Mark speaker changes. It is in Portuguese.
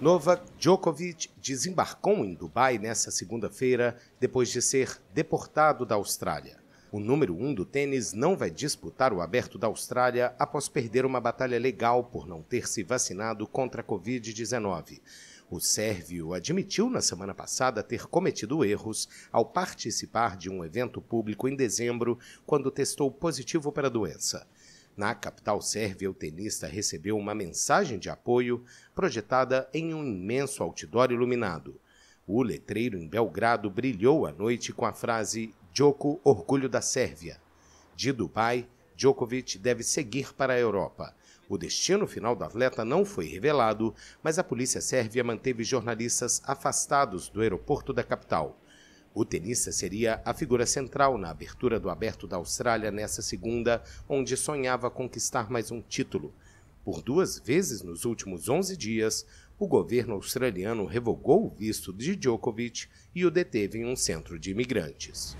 Speaker 1: Novak Djokovic desembarcou em Dubai nesta segunda-feira depois de ser deportado da Austrália. O número um do tênis não vai disputar o Aberto da Austrália após perder uma batalha legal por não ter se vacinado contra a Covid-19. O sérvio admitiu na semana passada ter cometido erros ao participar de um evento público em dezembro, quando testou positivo para a doença. Na capital sérvia, o tenista recebeu uma mensagem de apoio projetada em um imenso outdoor iluminado. O letreiro em Belgrado brilhou à noite com a frase Djoko, orgulho da Sérvia. De Dubai, Djokovic deve seguir para a Europa. O destino final do atleta não foi revelado, mas a polícia sérvia manteve jornalistas afastados do aeroporto da capital. O tenista seria a figura central na abertura do Aberto da Austrália nessa segunda, onde sonhava conquistar mais um título. Por duas vezes nos últimos 11 dias, o governo australiano revogou o visto de Djokovic e o deteve em um centro de imigrantes.